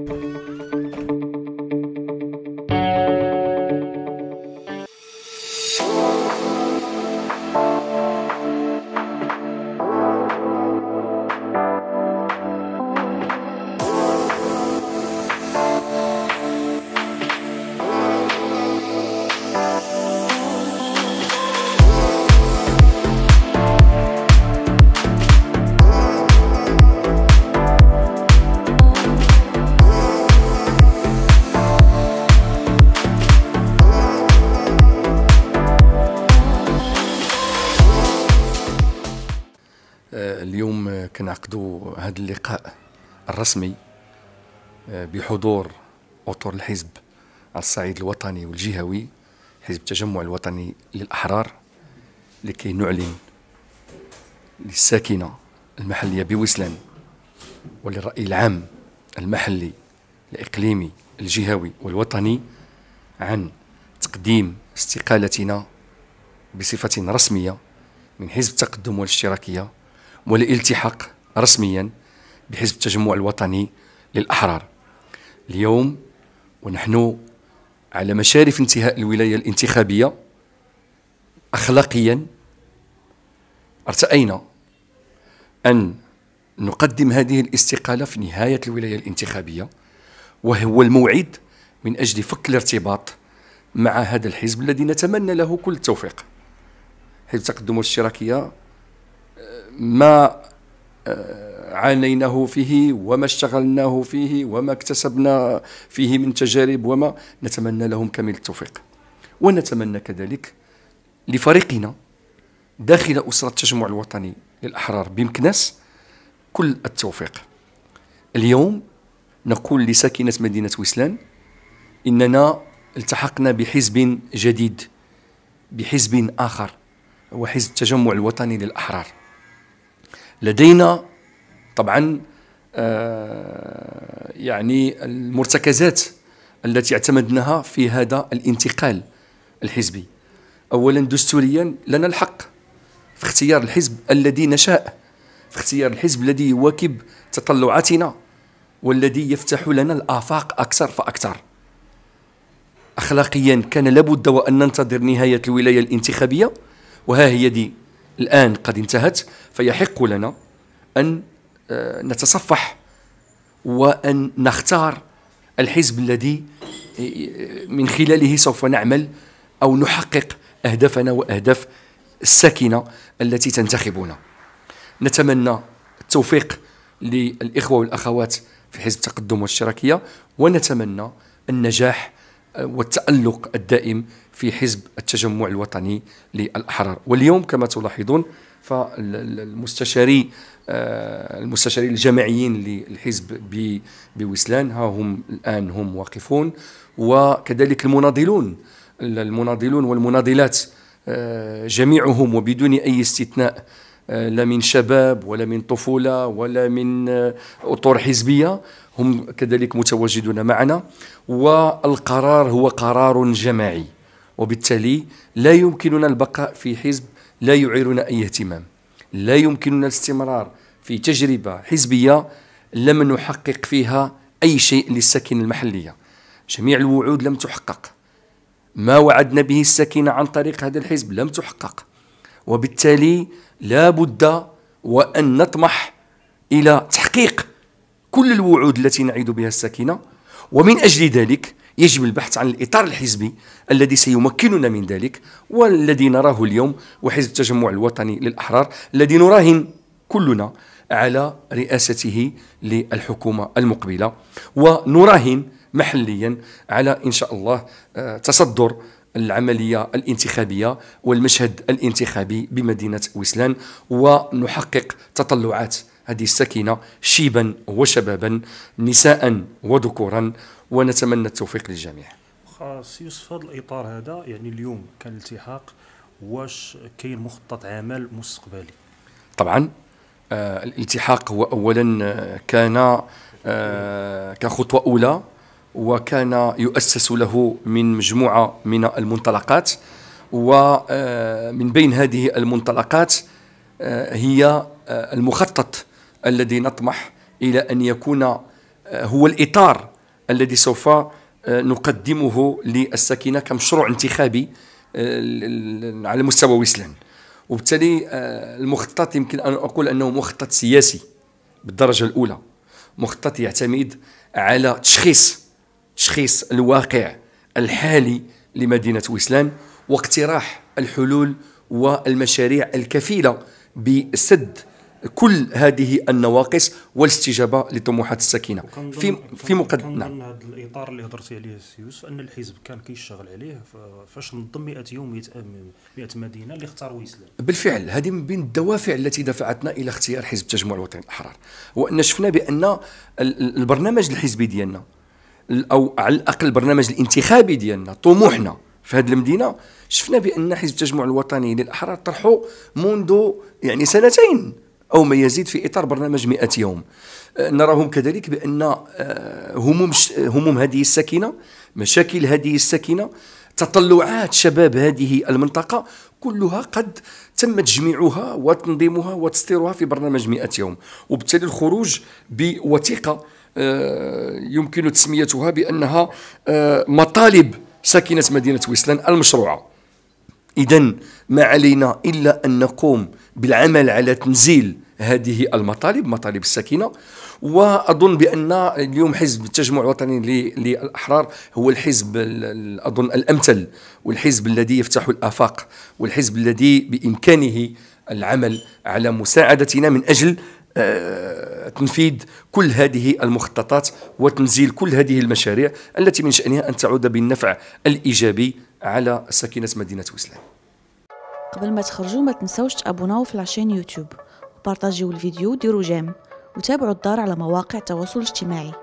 Música آه، اليوم كنعقدوا هذا اللقاء الرسمي آه، بحضور اطر الحزب على الصعيد الوطني والجهوي حزب التجمع الوطني للاحرار لكي نعلن للساكنه المحليه بوسلان وللراي العام المحلي الاقليمي الجهوي والوطني عن تقديم استقالتنا بصفه رسميه من حزب التقدم والاشتراكيه والالتحاق رسميا بحزب التجمع الوطني للأحرار اليوم ونحن على مشارف انتهاء الولاية الانتخابية أخلاقيا ارتئينا أن نقدم هذه الاستقالة في نهاية الولاية الانتخابية وهو الموعد من أجل فك الارتباط مع هذا الحزب الذي نتمنى له كل التوفيق حزب التقدم والاشتراكية ما آه، عانيناه فيه وما اشتغلناه فيه وما اكتسبنا فيه من تجارب وما نتمنى لهم كامل التوفيق ونتمنى كذلك لفريقنا داخل أسرة التجمع الوطني للأحرار بمكناس كل التوفيق اليوم نقول لساكنة مدينة ويسلان إننا التحقنا بحزب جديد بحزب آخر هو حزب التجمع الوطني للأحرار لدينا طبعا آه، يعني المرتكزات التي اعتمدناها في هذا الانتقال الحزبي اولا دستوريا لنا الحق في اختيار الحزب الذي نشاء في اختيار الحزب الذي يواكب تطلعاتنا والذي يفتح لنا الافاق اكثر فاكثر اخلاقيا كان لابد وان ننتظر نهايه الولايه الانتخابيه وها هي دي الآن قد انتهت فيحق لنا أن آه، نتصفح وأن نختار الحزب الذي آه، من خلاله سوف نعمل أو نحقق أهدافنا وأهداف الساكنة التي تنتخبنا نتمنى التوفيق للإخوة والأخوات في حزب التقدم والاشتراكية ونتمنى النجاح آه، والتألق الدائم في حزب التجمع الوطني للأحرار واليوم كما تلاحظون فالمستشاري آه، المستشارين الجماعيين للحزب بوسلان ها هم الآن هم واقفون وكذلك المناضلون المناضلون والمناضلات آه، جميعهم وبدون أي استثناء آه، لا من شباب ولا من طفولة ولا من أطر حزبية هم كذلك متواجدون معنا والقرار هو قرار جماعي وبالتالي لا يمكننا البقاء في حزب لا يعيرنا أي اهتمام لا يمكننا الاستمرار في تجربة حزبية لم نحقق فيها أي شيء للساكنة المحلية جميع الوعود لم تحقق ما وعدنا به الساكنة عن طريق هذا الحزب لم تحقق وبالتالي لا بد وأن نطمح إلى تحقيق كل الوعود التي نعيد بها الساكنة ومن أجل ذلك يجب البحث عن الإطار الحزبي الذي سيمكننا من ذلك والذي نراه اليوم وحزب التجمع الوطني للأحرار الذي نراهن كلنا على رئاسته للحكومة المقبلة ونراهن محليا على إن شاء الله آه، تصدر العملية الانتخابية والمشهد الانتخابي بمدينة ويسلان ونحقق تطلعات هذه السكينة شيبا وشبابا نساء وذكورا ونتمنى التوفيق للجميع خاص يوسف في هذا الإطار هذا يعني اليوم كان الالتحاق واش كاين مخطط عمل مستقبلي طبعا آه الالتحاق هو أولا آه، كان آه كخطوة أولى وكان يؤسس له من مجموعة من المنطلقات ومن آه، بين هذه المنطلقات آه، هي المخطط الذي نطمح إلى أن يكون آه، هو الإطار الذي سوف آه، نقدمه للساكنة كمشروع انتخابي آه، على مستوى ويسلان وبالتالي المخطط يمكن أن أقول أنه مخطط سياسي بالدرجة الأولى مخطط يعتمد على تشخيص تشخيص الواقع الحالي لمدينة ويسلان واقتراح الحلول والمشاريع الكفيلة بسد كل هذه النواقص والاستجابه لطموحات السكينه في في مقدم نعم هذا الاطار اللي هضرتي عليه سي يوسف ان الحزب كان كيشتغل عليه فاش نظم 100 يوم 100 مدينه اللي اختار ويسلم بالفعل هذه من بين الدوافع التي دفعتنا الى اختيار حزب التجمع الوطني الاحرار وان شفنا بان البرنامج الحزبي ديالنا او على الاقل البرنامج الانتخابي ديالنا طموحنا في هذه المدينه شفنا بان حزب التجمع الوطني للاحرار طرحوا منذ يعني سنتين أو ما يزيد في إطار برنامج 100 يوم أه، نراهم كذلك بأن أه، هموم هموم هذه الساكنة مشاكل هذه الساكنة تطلعات شباب هذه المنطقة كلها قد تم تجميعها وتنظيمها وتسطيرها في برنامج 100 يوم وبالتالي الخروج بوثيقة أه، يمكن تسميتها بأنها مطالب ساكنة مدينة ويسلان المشروعة إذا ما علينا إلا أن نقوم بالعمل على تنزيل هذه المطالب مطالب السكينه واظن بان اليوم حزب التجمع الوطني للاحرار هو الحزب اظن الامثل والحزب الذي يفتح الافاق والحزب الذي بامكانه العمل على مساعدتنا من اجل آه، تنفيذ كل هذه المخططات وتنزيل كل هذه المشاريع التي من شأنها أن تعود بالنفع الإيجابي على ساكنة مدينة وسلان قبل ما تخرجوا ما تنسوش تابوناو في العشان يوتيوب بارطاجيو الفيديو وديروا جيم وتابعوا الدار على مواقع التواصل الاجتماعي